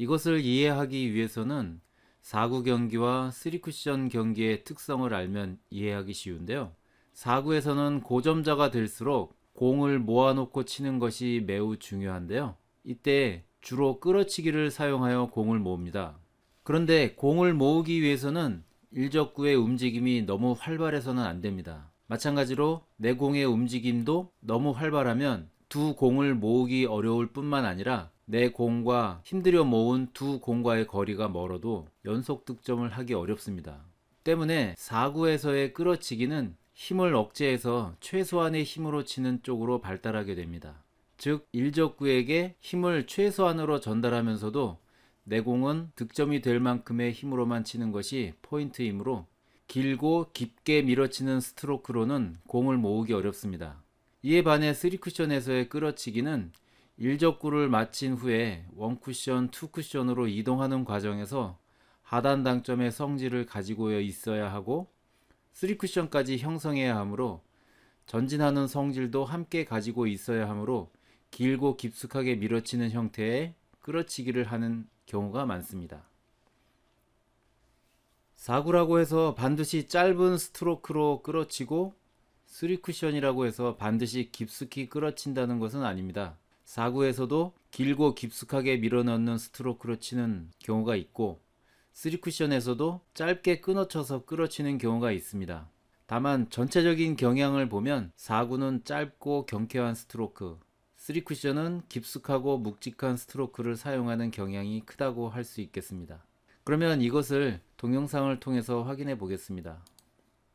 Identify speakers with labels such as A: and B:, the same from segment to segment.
A: 이것을 이해하기 위해서는 4구 경기와 3쿠션 경기의 특성을 알면 이해하기 쉬운데요. 4구에서는 고점자가 될수록 공을 모아놓고 치는 것이 매우 중요한데요. 이때 주로 끌어치기를 사용하여 공을 모읍니다. 그런데 공을 모으기 위해서는 일적구의 움직임이 너무 활발해서는 안 됩니다. 마찬가지로 내공의 움직임도 너무 활발하면 두 공을 모으기 어려울 뿐만 아니라 내 공과 힘들여 모은 두 공과의 거리가 멀어도 연속 득점을 하기 어렵습니다. 때문에 4구에서의 끌어치기는 힘을 억제해서 최소한의 힘으로 치는 쪽으로 발달하게 됩니다. 즉, 일적구에게 힘을 최소한으로 전달하면서도 내공은 득점이 될 만큼의 힘으로만 치는 것이 포인트이므로 길고 깊게 밀어치는 스트로크로는 공을 모으기 어렵습니다. 이에 반해 3쿠션에서의 끌어치기는 일적구를 마친 후에 원쿠션, 투쿠션으로 이동하는 과정에서 하단 당점의 성질을 가지고 있어야 하고 쓰리쿠션까지 형성해야 하므로 전진하는 성질도 함께 가지고 있어야 하므로 길고 깊숙하게 밀어치는 형태의 끌어치기를 하는 경우가 많습니다. 사구라고 해서 반드시 짧은 스트로크로 끌어치고 쓰리쿠션이라고 해서 반드시 깊숙이 끌어친다는 것은 아닙니다. 4구에서도 길고 깊숙하게 밀어넣는 스트로크로 치는 경우가 있고 3쿠션에서도 짧게 끊어쳐서 끌어치는 경우가 있습니다. 다만 전체적인 경향을 보면 4구는 짧고 경쾌한 스트로크, 3쿠션은 깊숙하고 묵직한 스트로크를 사용하는 경향이 크다고 할 수 있겠습니다. 그러면 이것을 동영상을 통해서 확인해 보겠습니다.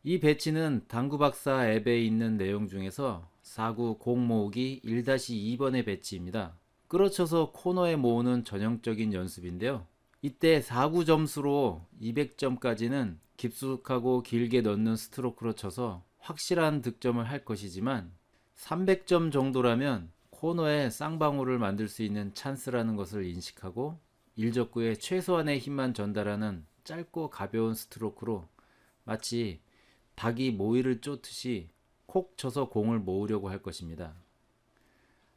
A: 이 배치는 당구박사 앱에 있는 내용 중에서 4구공 모으기 1-2번의 배치입니다. 끌어쳐서 코너에 모으는 전형적인 연습인데요. 이때 4구 점수로 200점까지는 깊숙하고 길게 넣는 스트로크로 쳐서 확실한 득점을 할 것이지만 300점 정도라면 코너에 쌍방울을 만들 수 있는 찬스라는 것을 인식하고 일적구에 최소한의 힘만 전달하는 짧고 가벼운 스트로크로 마치 닭이 모이를 쫓듯이 콕 쳐서 공을 모으려고 할 것입니다.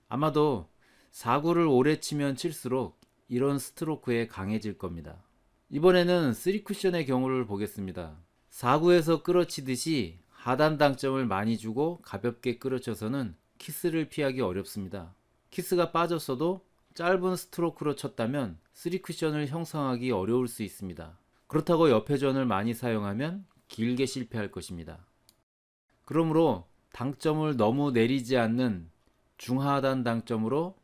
A: 아마도 사구를 오래 치면 칠수록 이런 스트로크에 강해질 겁니다. 이번에는 3쿠션의 경우를 보겠습니다. 사구에서 끌어치듯이 하단 당점을 많이 주고 가볍게 끌어쳐서는 키스를 피하기 어렵습니다. 키스가 빠졌어도 짧은 스트로크로 쳤다면 3쿠션을 형성하기 어려울 수 있습니다. 그렇다고 옆에전을 많이 사용하면 길게 실패할 것입니다. 그러므로 당점을 너무 내리지 않는 중하단 당점으로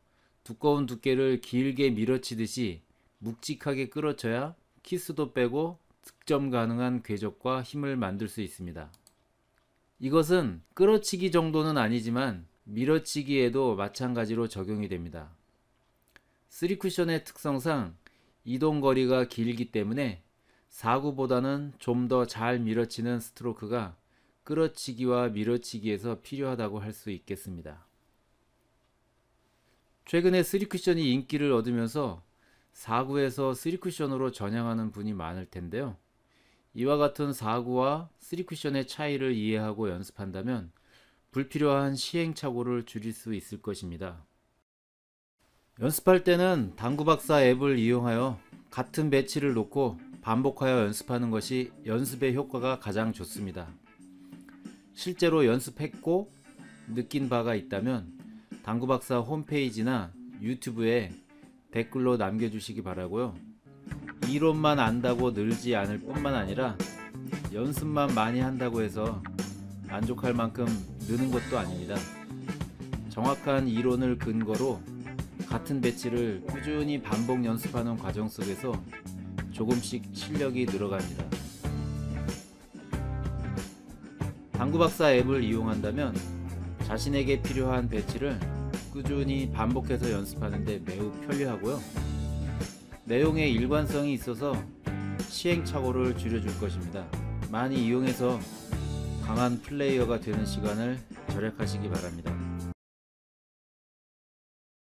A: 두꺼운 두께를 길게 밀어치듯이 묵직하게 끌어쳐야 키스도 빼고 득점 가능한 궤적과 힘을 만들 수 있습니다. 이것은 끌어치기 정도는 아니지만 밀어치기에도 마찬가지로 적용이 됩니다. 3쿠션의 특성상 이동 거리가 길기 때문에 사구보다는 좀 더 잘 밀어치는 스트로크가 끌어치기와 밀어치기에서 필요하다고 할 수 있겠습니다. 최근에 3쿠션이 인기를 얻으면서 4구에서 3쿠션으로 전향하는 분이 많을 텐데요. 이와 같은 4구와 3쿠션의 차이를 이해하고 연습한다면 불필요한 시행착오를 줄일 수 있을 것입니다. 연습할 때는 당구박사 앱을 이용하여 같은 배치를 놓고 반복하여 연습하는 것이 연습의 효과가 가장 좋습니다. 실제로 연습했고 느낀 바가 있다면 당구박사 홈페이지나 유튜브에 댓글로 남겨주시기 바라고요. 이론만 안다고 늘지 않을 뿐만 아니라 연습만 많이 한다고 해서 만족할 만큼 느는 것도 아닙니다. 정확한 이론을 근거로 같은 배치를 꾸준히 반복 연습하는 과정 속에서 조금씩 실력이 늘어갑니다. 당구박사 앱을 이용한다면 자신에게 필요한 배치를 꾸준히 반복해서 연습하는데 매우 편리하고요. 내용의 일관성이 있어서 시행착오를 줄여줄 것입니다. 많이 이용해서 강한 플레이어가 되는 시간을 절약하시기 바랍니다.